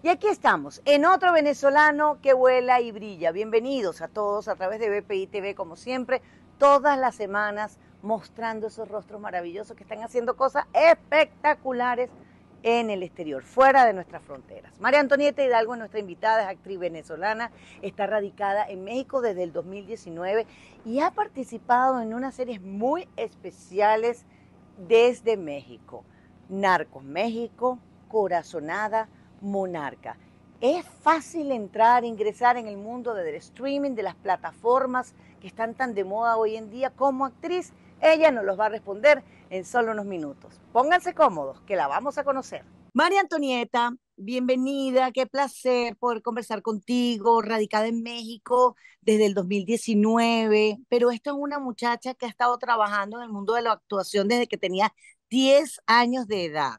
Y aquí estamos, en otro venezolano que vuela y brilla. Bienvenidos a todos a través de BPI TV, como siempre, todas las semanas mostrando esos rostros maravillosos que están haciendo cosas espectaculares en el exterior, fuera de nuestras fronteras. María Antonieta Hidalgo nuestra invitada, es actriz venezolana, está radicada en México desde el 2019 y ha participado en unas series muy especiales desde México. Narcos México, Corazonada, Monarca. Es fácil entrar, ingresar en el mundo del streaming, de las plataformas que están tan de moda hoy en día como actriz. Ella nos los va a responder en solo unos minutos. Pónganse cómodos, que la vamos a conocer. María Antonieta, bienvenida, qué placer poder conversar contigo, radicada en México desde el 2019, pero esta es una muchacha que ha estado trabajando en el mundo de la actuación desde que tenía 10 años de edad.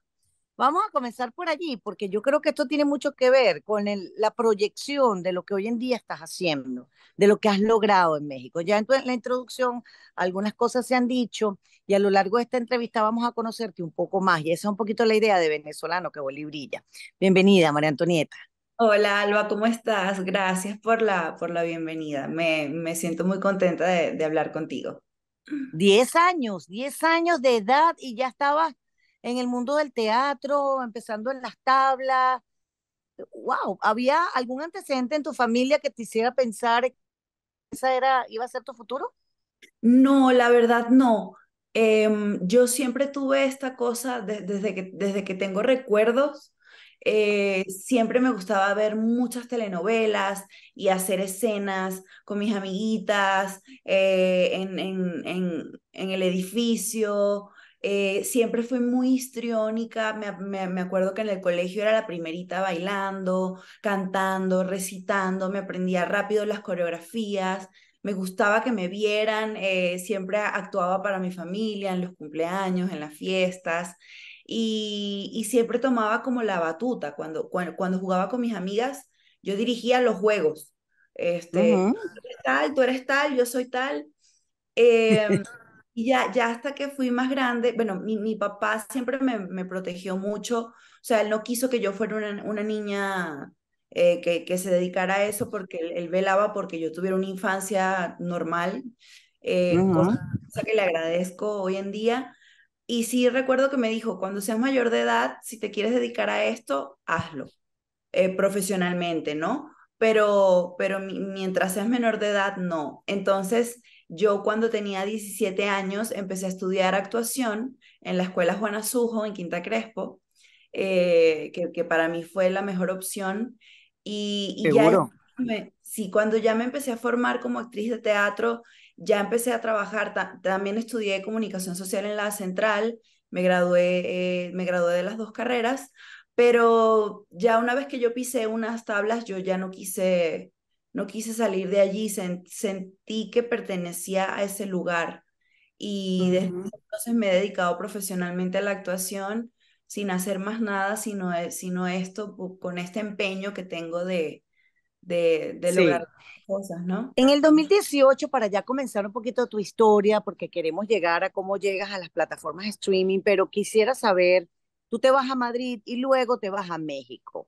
Vamos a comenzar por allí, porque yo creo que esto tiene mucho que ver con la proyección de lo que hoy en día estás haciendo, de lo que has logrado en México. Ya en, la introducción algunas cosas se han dicho y a lo largo de esta entrevista vamos a conocerte un poco más y esa es un poquito la idea de venezolano que brilla. Bienvenida, María Antonieta. Hola Alba, ¿cómo estás? Gracias por la, por la bienvenida. Me, me siento muy contenta de, de hablar contigo. Diez años, diez años de edad y ya estabas en el mundo del teatro, empezando en las tablas. Wow, ¿había algún antecedente en tu familia que te hiciera pensar que esa era, iba a ser tu futuro? No, la verdad no. Em, yo siempre tuve esta cosa desde, que, desde que tengo recuerdos. Eh, siempre me gustaba ver muchas telenovelas y hacer escenas con mis amiguitas eh, en, en, en, en, el edificio, eh, siempre fui muy histriónica, me, me, me, acuerdo que en el colegio era la primerita bailando, cantando, recitando, me aprendía rápido las coreografías, me gustaba que me vieran, eh, siempre actuaba para mi familia en los cumpleaños, en las fiestas. Y, y siempre tomaba como la batuta cuando, cuando, cuando jugaba con mis amigas, yo dirigía los juegos. Este, tú eres tal, tú eres tal, yo soy tal. Em, Y ya, ya hasta que fui más grande, bueno, mi, papá siempre me, protegió mucho, o sea, él no quiso que yo fuera una, niña eh, que, que, se dedicara a eso porque él, velaba porque yo tuviera una infancia normal, eh, cosa, que le agradezco hoy en día. Y sí recuerdo que me dijo, cuando seas mayor de edad, si te quieres dedicar a esto, hazlo eh, profesionalmente, ¿no? Pero, pero mientras seas menor de edad, no. Entonces, yo cuando tenía 17 años empecé a estudiar actuación en la escuela Juana Sujo, en Quinta Crespo, eh, que, para mí fue la mejor opción. Y, ya sí, cuando ya me empecé a formar como actriz de teatro, ya empecé a trabajar, también estudié comunicación social en la central, me gradué, eh, me gradué de las dos carreras, pero ya una vez que yo pisé unas tablas, yo ya no quise no quise salir de allí, sentí que pertenecía a ese lugar y desde entonces me he dedicado profesionalmente a la actuación sin hacer más nada, sino, e-, sino esto, con este empeño que tengo de, de, lograr cosas, ¿no? En el 2018, para ya comenzar un poquito tu historia, porque queremos llegar a cómo llegas a las plataformas de streaming, pero quisiera saber, tú te vas a Madrid y luego te vas a México.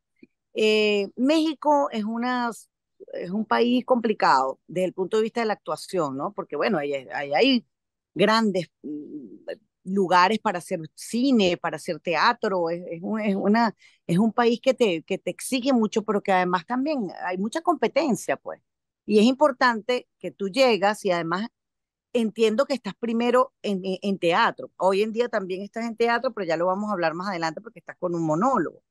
Eh, México es unas es un país complicado desde el punto de vista de la actuación, ¿no? Porque bueno, hay, hay, grandes mm, lugares para hacer cine, para hacer teatro, es, un, una, es un país que te, que te exige mucho, pero que además también hay mucha competencia, pues. Y es importante que tú llegas y además entiendo que estás primero en, en teatro. Hoy en día también estás en teatro, pero ya lo vamos a hablar más adelante porque estás con un monólogo.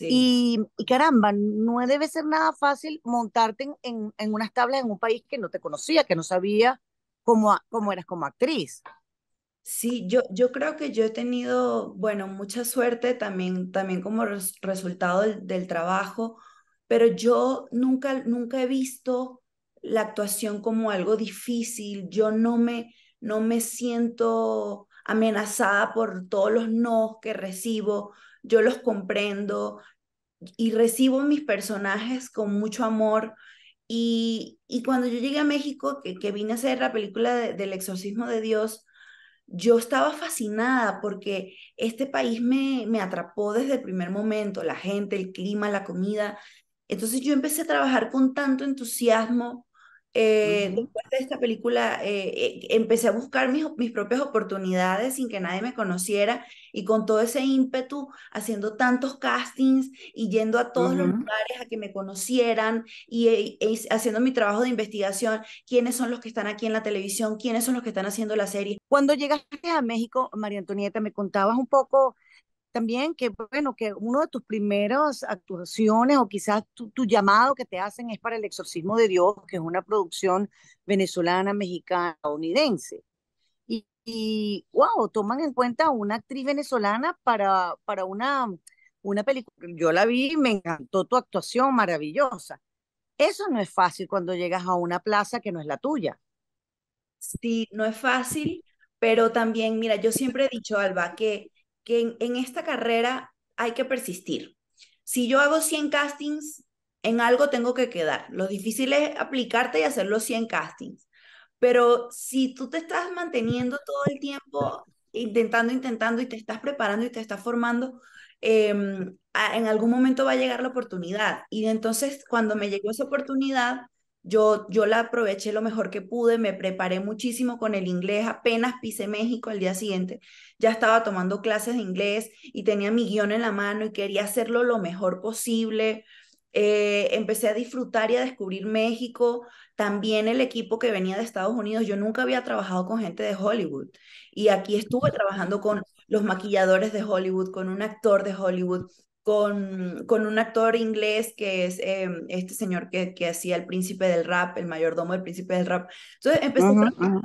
Y, caramba, no debe ser nada fácil montarte en, en, unas tablas en un país que no te conocía, que no sabía cómo, cómo eras como actriz. Sí, yo, yo creo que yo he tenido, bueno, mucha suerte también, también como resultado del, del, trabajo, pero yo nunca, nunca he visto la actuación como algo difícil. Yo no me, no me siento amenazada por todos los no que recibo yo los comprendo y recibo mis personajes con mucho amor. Y, cuando yo llegué a México, que, que vine a hacer la película del exorcismo de Dios, yo estaba fascinada porque este país me, me atrapó desde el primer momento, la gente, el clima, la comida. Entonces yo empecé a trabajar con tanto entusiasmo eh, después de esta película eh, eh, empecé a buscar mis, propias oportunidades sin que nadie me conociera y con todo ese ímpetu haciendo tantos castings y yendo a todos los lugares a que me conocieran y, haciendo mi trabajo de investigación, quiénes son los que están aquí en la televisión, quiénes son los que están haciendo la serie. Cuando llegaste a México, María Antonieta, me contabas un poco también que, bueno, que uno de tus primeras actuaciones o quizás tu, llamado que te hacen es para El Exorcismo de Dios, que es una producción venezolana, mexicana, estadounidense. Y, wow, toman en cuenta a una actriz venezolana para, para una, una película. Yo la vi, me encantó tu actuación maravillosa. Eso no es fácil cuando llegas a una plaza que no es la tuya. Sí, no es fácil, pero también, mira, yo siempre he dicho, Alba, que que en, esta carrera hay que persistir. Si yo hago 100 castings, en algo tengo que quedar. Lo difícil es aplicarte y hacer los 100 castings. Pero si tú te estás manteniendo todo el tiempo intentando, intentando y te estás preparando y te estás formando, em, en algún momento va a llegar la oportunidad. Y entonces cuando me llegó esa oportunidad, yo, la aproveché lo mejor que pude, me preparé muchísimo con el inglés, apenas pisé México el día siguiente, ya estaba tomando clases de inglés y tenía mi guión en la mano y quería hacerlo lo mejor posible. Eh, empecé a disfrutar y a descubrir México, también el equipo que venía de Estados Unidos. Yo nunca había trabajado con gente de Hollywood y aquí estuve trabajando con los maquilladores de Hollywood, con un actor de Hollywood, con, con un actor inglés que es em, este señor que, que hacía el príncipe del rap, el mayordomo del príncipe del rap. Entonces empecé a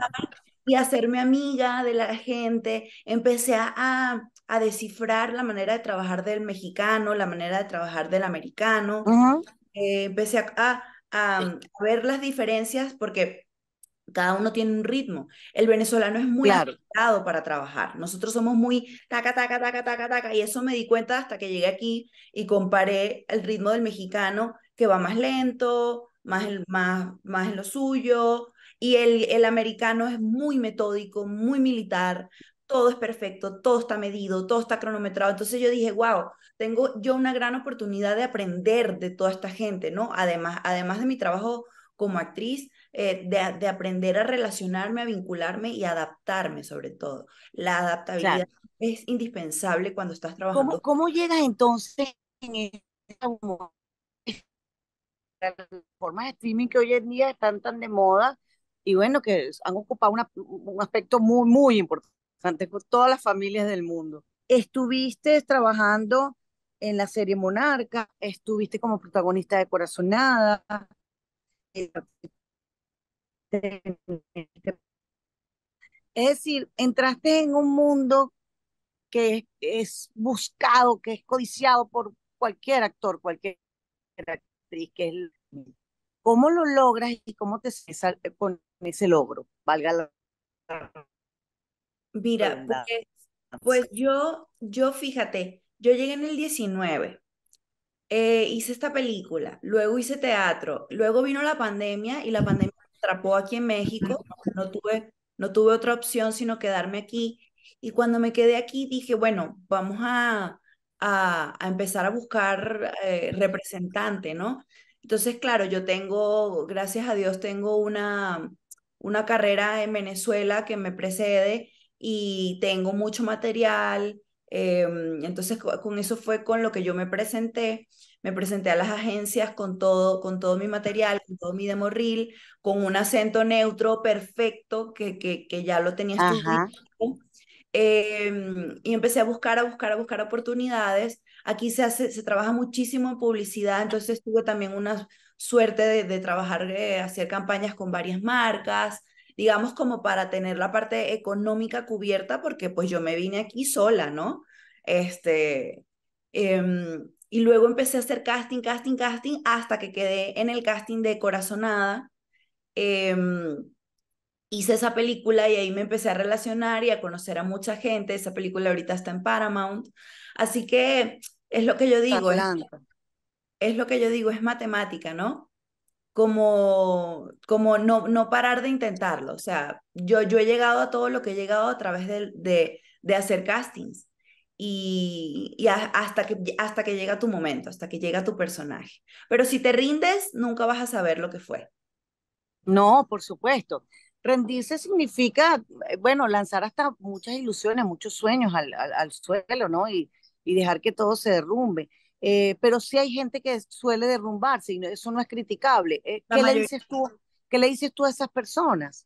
y hacerme amiga de la gente, empecé a, descifrar la manera de trabajar del mexicano, la manera de trabajar del americano, eh, empecé a, ver las diferencias porque cada uno tiene un ritmo. El venezolano es muy adaptado para trabajar. Nosotros somos muy taca, taca, taca, taca, taca. Y eso me di cuenta hasta que llegué aquí y comparé el ritmo del mexicano que va más lento, más, más, más en lo suyo. Y el, el americano es muy metódico, muy militar, todo es perfecto, todo está medido, todo está cronometrado. Entonces yo dije, wow, tengo yo una gran oportunidad de aprender de toda esta gente, ¿no? Además, además de mi trabajo como actriz, eh, de, aprender a relacionarme, a vincularme y adaptarme sobre todo. La adaptabilidad es indispensable cuando estás trabajando. ¿Cómo, llegas entonces a las formas de streaming que hoy en día están tan de moda y bueno, que han ocupado un aspecto muy, muy importante con todas las familias del mundo. Estuviste trabajando en la serie Monarca, estuviste como protagonista de Corazonada, es decir, entraste en un mundo que es buscado, que es codiciado por cualquier actor, cualquier actriz, que cómo lo logras y cómo te pones con ese logro, valga la Mira, pues, pues, yo, yo fíjate, yo llegué en el 19, eh, hice esta película, luego hice teatro, luego vino la pandemia y la pandemia me atrapó aquí en México, no tuve, no tuve otra opción sino quedarme aquí. Y cuando me quedé aquí dije, bueno, vamos a, a, empezar a buscar eh, representante, ¿no? Entonces, claro, yo tengo, gracias a Dios, tengo una, una carrera en Venezuela que me precede y tengo mucho material, Em, entonces, con eso fue con lo que yo me presenté. Me presenté a las agencias con todo, con todo mi material, con todo mi demo reel, con un acento neutro perfecto que, que, ya lo tenía estudiado. Em, y empecé a buscar, a buscar, a buscar oportunidades. Aquí se, hace, se trabaja muchísimo en publicidad, entonces tuve también una suerte de, trabajar, de eh, hacer campañas con varias marcas, digamos como para tener la parte económica cubierta, porque pues yo me vine aquí sola, ¿no? Este, em, y luego empecé a hacer casting, casting, casting, hasta que quedé en el casting de Corazonada. Em, hice esa película y ahí me empecé a relacionar y a conocer a mucha gente. Esa película ahorita está en Paramount. Así que es lo que yo digo. es, lo que yo digo, es matemática, ¿no? como, como no, no parar de intentarlo. O sea, yo, yo he llegado a todo lo que he llegado a través de, de, de hacer castings y, y hasta, que, hasta que llega tu momento, hasta que llega tu personaje. Pero si te rindes, nunca vas a saber lo que fue. No, por supuesto. Rendirse significa, eh, bueno, lanzar hasta muchas ilusiones, muchos sueños al, suelo, ¿no? Y, y dejar que todo se derrumbe. Eh, pero sí hay gente que suele derrumbarse y eso no es criticable. Eh, ¿qué, le dices tú, ¿Qué le dices tú a esas personas?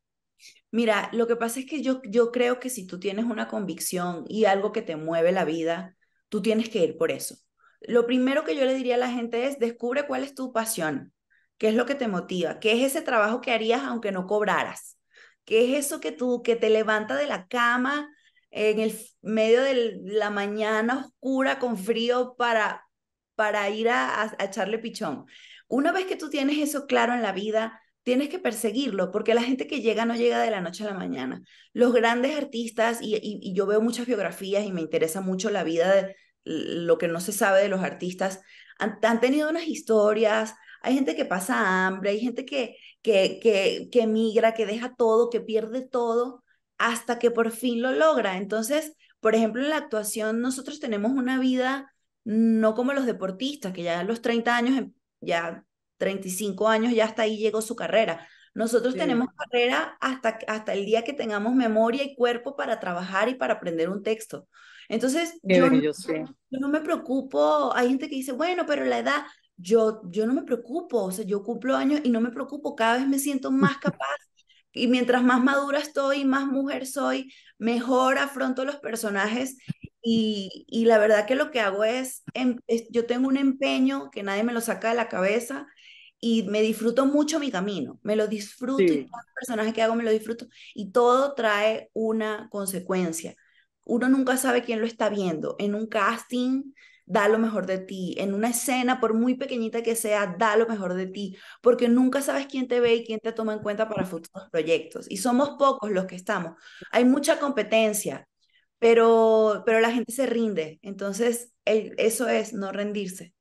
Mira, lo que pasa es que yo, yo creo que si tú tienes una convicción y algo que te mueve la vida, tú tienes que ir por eso. Lo primero que yo le diría a la gente es, descubre cuál es tu pasión, qué es lo que te motiva, qué es ese trabajo que harías aunque no cobraras, qué es eso que tú, que te levanta de la cama en el medio de la mañana oscura con frío para para ir a, a, echarle pichón. Una vez que tú tienes eso claro en la vida, tienes que perseguirlo, porque la gente que llega no llega de la noche a la mañana. Los grandes artistas, y, yo veo muchas biografías y me interesa mucho la vida de lo que no se sabe de los artistas, han, tenido unas historias, hay gente que pasa hambre, hay gente que, que, que, que migra, que deja todo, que pierde todo, hasta que por fin lo logra. Entonces, por ejemplo, en la actuación nosotros tenemos una vida no como los deportistas, que ya a los 30 años, em, ya 35 años, ya hasta ahí llegó su carrera. Nosotros tenemos carrera hasta, hasta el día que tengamos memoria y cuerpo para trabajar y para aprender un texto. Entonces, yo no, me preocupo, hay gente que dice, bueno, pero la edad, yo, yo no me preocupo, o sea, yo cumplo años y no me preocupo, cada vez me siento más capaz. y mientras más madura estoy, más mujer soy, mejor afronto los personajes y, la verdad que lo que hago em, es, yo tengo un empeño que nadie me lo saca de la cabeza y me disfruto mucho mi camino, me lo disfruto y cada personaje que hago me lo disfruto y todo trae una consecuencia. Uno nunca sabe quién lo está viendo. En un casting, da lo mejor de ti. En una escena, por muy pequeñita que sea, da lo mejor de ti, porque nunca sabes quién te ve y quién te toma en cuenta para futuros proyectos. Y somos pocos los que estamos. Hay mucha competencia, pero, pero la gente se rinde. Entonces, el, eso es no rendirse.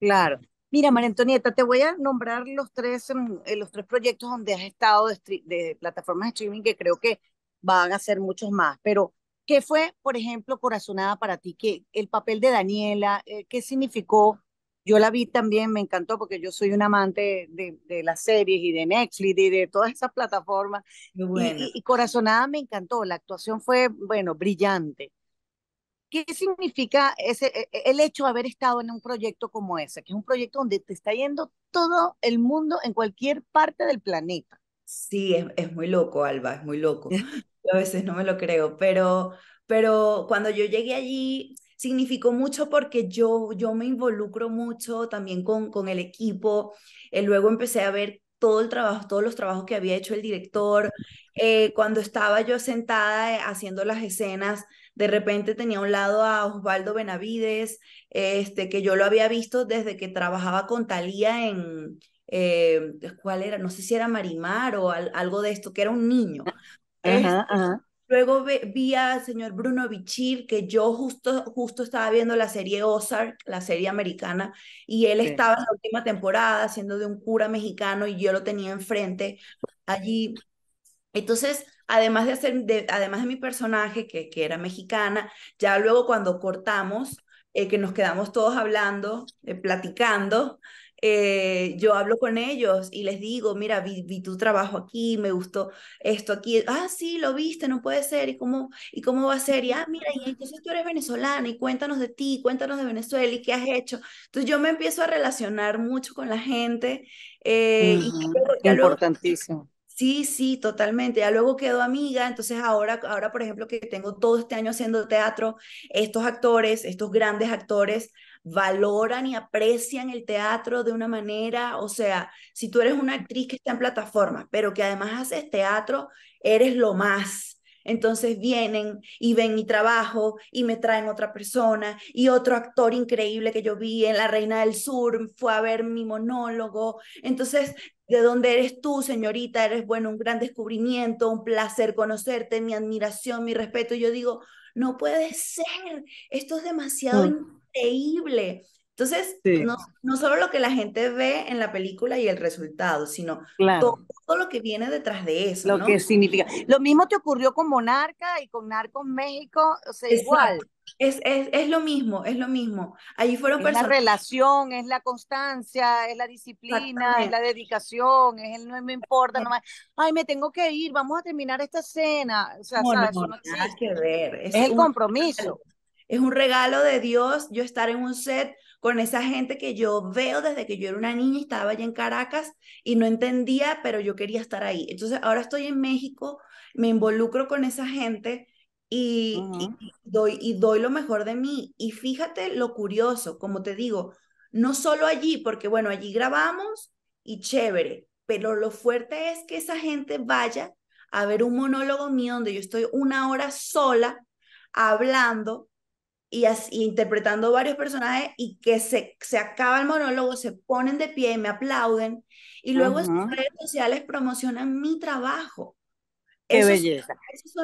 Claro. Mira, María Antonieta, te voy a nombrar los tres, mm, eh, los tres proyectos donde has estado de, plataformas de streaming que creo que van a ser muchos más, pero ¿qué fue, por ejemplo, corazonada para ti? ¿Qué, el papel de Daniela, eh, ¿qué significó yo la vi también, me encantó porque yo soy un amante de, las series y de Netflix y de todas esas plataformas. Y, Corazonada me encantó, la actuación fue, bueno, brillante. ¿Qué significa ese, e, e, el hecho de haber estado en un proyecto como ese, que es un proyecto donde te está yendo todo el mundo en cualquier parte del planeta? Sí, es, muy loco, Alba, es muy loco. Yo a veces no me lo creo, pero, pero cuando yo llegué allí, significó mucho porque yo, yo me involucro mucho también con, con el equipo. y eh, luego empecé a ver todo el trabajo, todos los trabajos que había hecho el director. Eh, cuando estaba yo sentada eh, haciendo las escenas, de repente tenía a un lado a Osvaldo Benavides, este, que yo lo había visto desde que trabajaba con Talía en, ¿cuál era? No sé si era Marimar o algo de esto, que era un niño. Ajá, este, ajá. Luego vi al señor Bruno Bichir, que yo justo, justo estaba viendo la serie Ozark, la serie americana, y él estaba en la última temporada siendo de un cura mexicano y yo lo tenía enfrente allí. Entonces, además de, hacer, además de mi personaje, que, que era mexicana, ya luego cuando cortamos, eh, que nos quedamos todos hablando, eh, platicando, eh, yo hablo con ellos y les digo, mira, vi, tu trabajo aquí, me gustó esto aquí, ah, sí, lo viste, no puede ser, ¿y cómo, y cómo va a ser? Y, ah, mira, y entonces tú eres venezolana y cuéntanos de ti, cuéntanos de Venezuela y qué has hecho. Entonces yo me empiezo a relacionar mucho con la gente. Eh, y Importantísimo. Sí, sí, totalmente. Ya luego quedo amiga, entonces ahora, ahora por ejemplo que tengo todo este año haciendo teatro, estos actores, estos grandes actores valoran y aprecian el teatro de una manera, o sea, si tú eres una actriz que está en plataforma, pero que además haces teatro, eres lo más. Entonces vienen y ven mi trabajo y me traen otra persona y otro actor increíble que yo vi en La Reina del Sur fue a ver mi monólogo. Entonces, ¿de dónde eres tú, señorita? Eres, bueno, un gran descubrimiento, un placer conocerte, mi admiración, mi respeto. Y yo digo, no puede ser, esto es demasiado... Mm increíble. Entonces, no, no, solo lo que la gente ve en la película y el resultado, sino todo, lo que viene detrás de eso. Lo que significa. Lo mismo te ocurrió con Monarca y con Narcos México, o sea, igual. Es, es, es, lo mismo, es lo mismo. Allí fueron es personas. la relación, es la constancia, es la disciplina, es la dedicación, es el no me importa, nomás, ay, me tengo que ir, vamos a terminar esta escena O sea, no, sabes, que ver. Es, el compromiso. Es un regalo de Dios yo estar en un set con esa gente que yo veo desde que yo era una niña, y estaba allá en Caracas y no entendía, pero yo quería estar ahí. Entonces ahora estoy en México, me involucro con esa gente y, doy, y doy lo mejor de mí. Y fíjate lo curioso, como te digo, no solo allí, porque bueno, allí grabamos y chévere, pero lo fuerte es que esa gente vaya a ver un monólogo mío donde yo estoy una hora sola hablando y interpretando varios personajes y que se, se acaba el monólogo, se ponen de pie, y me aplauden y luego en sus redes sociales promocionan mi trabajo. Qué belleza.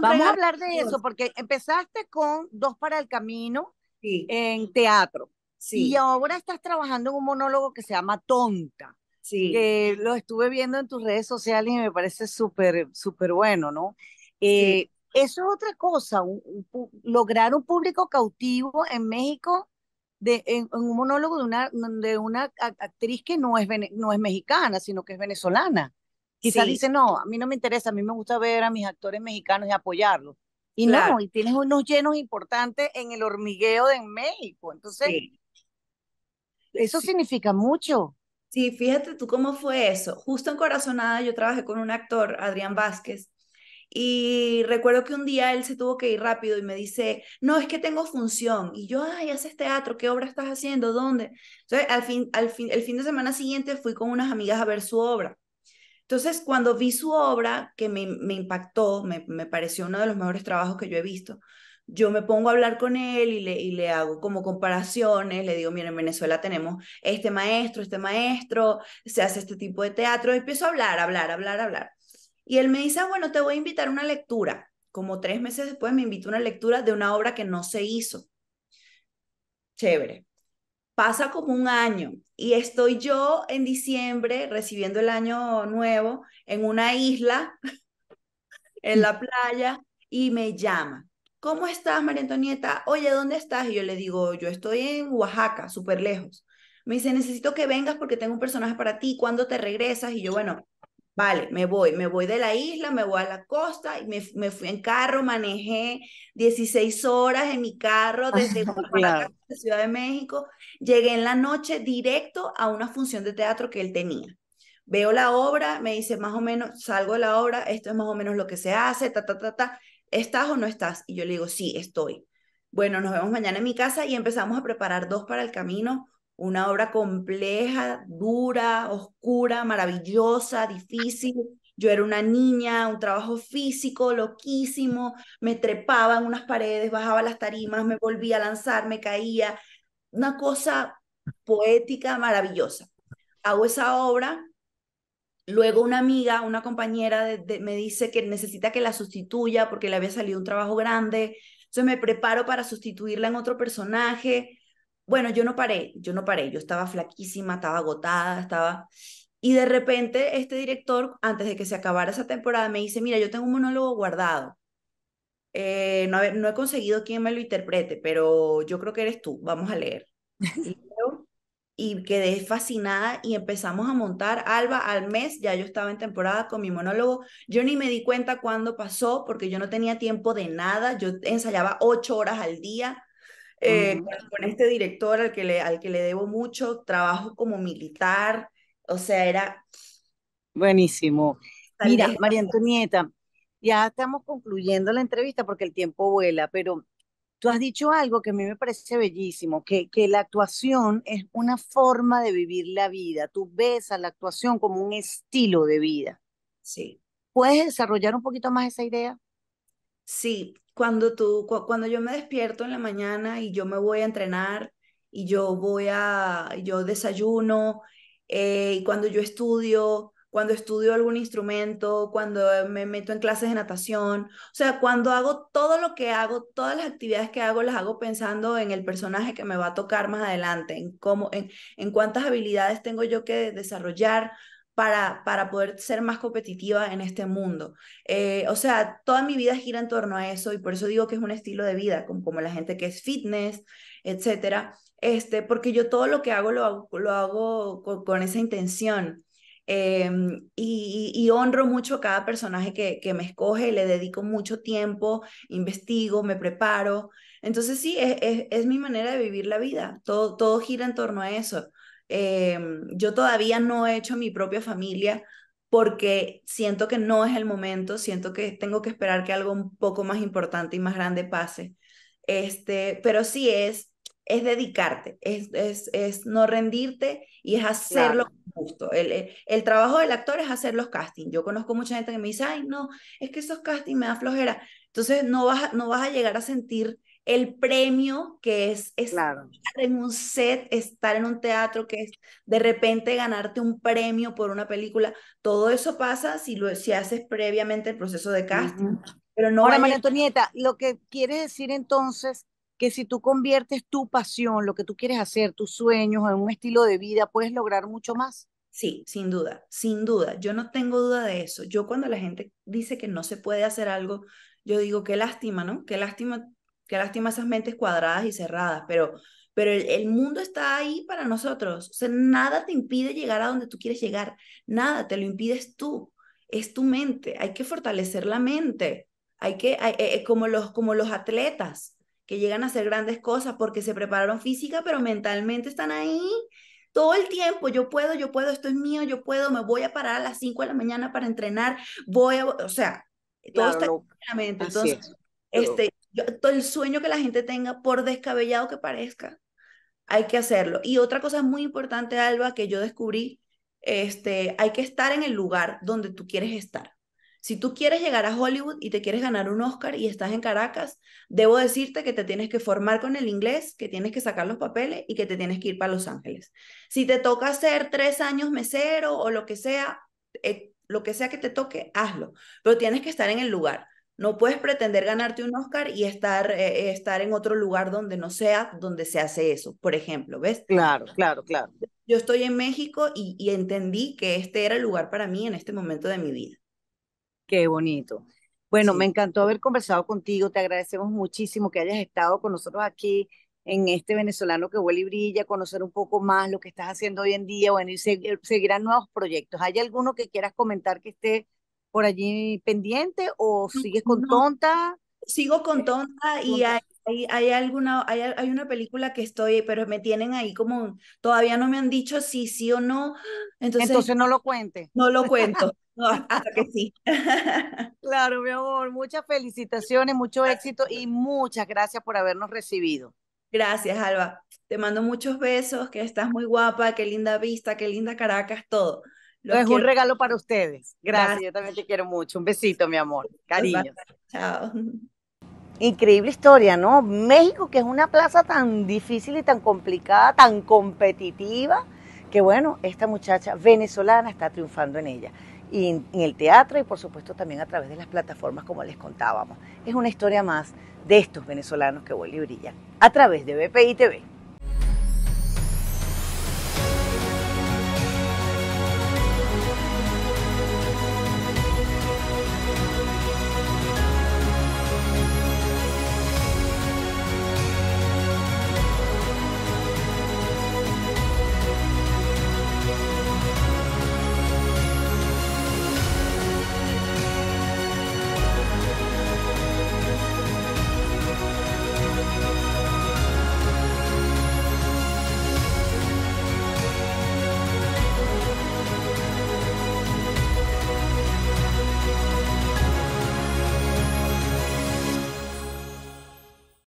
Vamos a hablar de eso porque empezaste con Dos para el Camino en teatro. Y ahora estás trabajando en un monólogo que se llama Tonta. Que lo estuve viendo en tus redes sociales y me parece súper, súper bueno, ¿no? Eh, eso es otra cosa, lograr un público cautivo en México de, en, un monólogo de una, de una actriz que no es, no es mexicana, sino que es venezolana. Quizás dice, no, a mí no me interesa, a mí me gusta ver a mis actores mexicanos y apoyarlos. Y no, y tienes unos llenos importantes en el hormigueo de México. Entonces, eso significa mucho. Sí, fíjate tú cómo fue eso. Justo en Corazonada yo trabajé con un actor, Adrián Vázquez, y recuerdo que un día él se tuvo que ir rápido y me dice, no, es que tengo función. Y yo, ay, haces teatro, ¿qué obra estás haciendo? ¿Dónde? Entonces, al fin, al fin, el fin de semana siguiente fui con unas amigas a ver su obra. Entonces, cuando vi su obra, que me, impactó, me, pareció uno de los mejores trabajos que yo he visto, yo me pongo a hablar con él y le, y le hago como comparaciones, le digo, mira, en Venezuela tenemos este maestro, este maestro, se hace este tipo de teatro, y empiezo a hablar, hablar, hablar, hablar. Y él me dice, ah, bueno, te voy a invitar a una lectura. Como tres meses después me invitó a una lectura de una obra que no se hizo. Chévere. Pasa como un año y estoy yo en diciembre recibiendo el año nuevo en una isla, en la playa, y me llama. ¿Cómo estás, María Antonieta? Oye, ¿dónde estás? Y yo le digo, yo estoy en Oaxaca, súper lejos. Me dice, necesito que vengas porque tengo un personaje para ti, ¿cuándo te regresas? Y yo, bueno, Vale, me voy, me voy de la isla, me voy a la costa y me, fui en carro, manejé 16 horas en mi carro desde la Ciudad de México. Llegué en la noche directo a una función de teatro que él tenía. Veo la obra, me dice más o menos, salgo de la obra, esto es más o menos lo que se hace, ta, ta, ta, ta. ¿Estás o no estás? Y yo le digo, sí, estoy. Bueno, nos vemos mañana en mi casa y empezamos a preparar dos para el camino una obra compleja, dura, oscura, maravillosa, difícil. Yo era una niña, un trabajo físico, loquísimo, me trepaba en unas paredes, bajaba las tarimas, me volvía a lanzar, me caía. Una cosa poética, maravillosa. Hago esa obra, luego una amiga, una compañera me dice que necesita que la sustituya porque le había salido un trabajo grande, entonces me preparo para sustituirla en otro personaje bueno, yo no paré, yo no paré, yo estaba flaquísima, estaba agotada, estaba... Y de repente este director, antes de que se acabara esa temporada, me dice, mira, yo tengo un monólogo guardado. Eh, no, he, no, he conseguido quien me lo interprete, pero yo creo que eres tú, vamos a leer. y quedé fascinada y empezamos a montar. Alba, al mes ya yo estaba en temporada con mi monólogo. Yo ni me di cuenta cuándo pasó porque yo no tenía tiempo de nada. Yo ensayaba ocho horas al día eh, con, este director al que, le, al que le debo mucho, trabajo como militar, o sea, era... Buenísimo. Mira, María Antonieta, ya estamos concluyendo la entrevista porque el tiempo vuela, pero tú has dicho algo que a mí me parece bellísimo, que, que la actuación es una forma de vivir la vida. Tú ves a la actuación como un estilo de vida. Sí. ¿Puedes desarrollar un poquito más esa idea? Sí, cuando tú, cuando yo me despierto en la mañana y yo me voy a entrenar y yo voy a, yo desayuno eh, y cuando yo estudio, cuando estudio algún instrumento, cuando me meto en clases de natación, o sea, cuando hago todo lo que hago, todas las actividades que hago, las hago pensando en el personaje que me va a tocar más adelante, en cómo, en, en cuántas habilidades tengo yo que desarrollar para, poder ser más competitiva en este mundo. Eh, o sea, toda mi vida gira en torno a eso y por eso digo que es un estilo de vida, como, la gente que es fitness, etcétera, este, porque yo todo lo que hago lo hago, con, esa intención. Em, y, honro mucho a cada personaje que, que me escoge, le dedico mucho tiempo, investigo, me preparo. Entonces sí, es, es mi manera de vivir la vida, todo, todo gira en torno a eso. Em, yo todavía no he hecho mi propia familia porque siento que no es el momento, siento que tengo que esperar que algo un poco más importante y más grande pase. Este, pero sí es, es dedicarte, es, es, es no rendirte y es hacerlo justo. El, el, trabajo del actor es hacer los castings. Yo conozco mucha gente que me dice, ay, no, es que esos castings me da flojera. Entonces no vas, no vas a llegar a sentir el premio que es estar en un set, estar en un teatro, que es de repente ganarte un premio por una película. Todo eso pasa si lo si haces previamente el proceso de casting. Pero no Ahora, María Antonieta, lo que quiere decir entonces que si tú conviertes tu pasión, lo que tú quieres hacer, tus sueños en un estilo de vida, puedes lograr mucho más. Sí, sin duda, sin duda. Yo no tengo duda de eso. Yo cuando la gente dice que no se puede hacer algo, yo digo, qué lástima, ¿no? Qué lástima Qué lástima esas mentes cuadradas y cerradas, pero, pero el, mundo está ahí para nosotros. O sea, nada te impide llegar a donde tú quieres llegar, nada, te lo impides tú, es tu mente. Hay que fortalecer la mente, hay que, eh, eh, como, los, como los atletas que llegan a hacer grandes cosas porque se prepararon física, pero mentalmente están ahí todo el tiempo, yo puedo, yo puedo, esto es mío, yo puedo, me voy a parar a las 5 de la mañana para entrenar, voy o sea, todo está en la mente. Entonces, este, el sueño que la gente tenga, por descabellado que parezca, hay que hacerlo. Y otra cosa muy importante, Alba, que yo descubrí, este, hay que estar en el lugar donde tú quieres estar. Si tú quieres llegar a Hollywood y te quieres ganar un Oscar y estás en Caracas, debo decirte que te tienes que formar con el inglés, que tienes que sacar los papeles y que te tienes que ir para Los Ángeles. Si te toca hacer tres años mesero o lo que sea, eh, lo que sea que te toque, hazlo, pero tienes que estar en el lugar. No puedes pretender ganarte un Oscar y estar, eh, estar en otro lugar donde no sea, donde se hace eso, por ejemplo, ¿ves? Claro, claro, claro. Yo estoy en México y, entendí que este era el lugar para mí en este momento de mi vida. Qué bonito. Bueno, me encantó haber conversado contigo, te agradecemos muchísimo que hayas estado con nosotros aquí en este venezolano que huele y brilla, conocer un poco más lo que estás haciendo hoy en día, bueno, y seguir, eh, seguirán nuevos proyectos. ¿Hay alguno que quieras comentar que esté por allí pendiente o sigues con tonta? Sigo con tonta y hay, hay, alguna, hay, una película que estoy, pero me tienen ahí como, todavía no me han dicho si sí o no. Entonces, Entonces no lo cuente. No lo cuento. hasta que sí. Claro, mi amor, muchas felicitaciones, mucho éxito y muchas gracias por habernos recibido. Gracias, Alba. Te mando muchos besos, que estás muy guapa, qué linda vista, qué linda Caracas, todo lo es un regalo para ustedes. Gracias. yo también te quiero mucho. Un besito, mi amor. Cariño. Chao. Increíble historia, ¿no? México, que es una plaza tan difícil y tan complicada, tan competitiva, que bueno, esta muchacha venezolana está triunfando en ella. Y en el teatro y por supuesto también a través de las plataformas como les contábamos. Es una historia más de estos venezolanos que vuelven y brillan a través de BPI TV.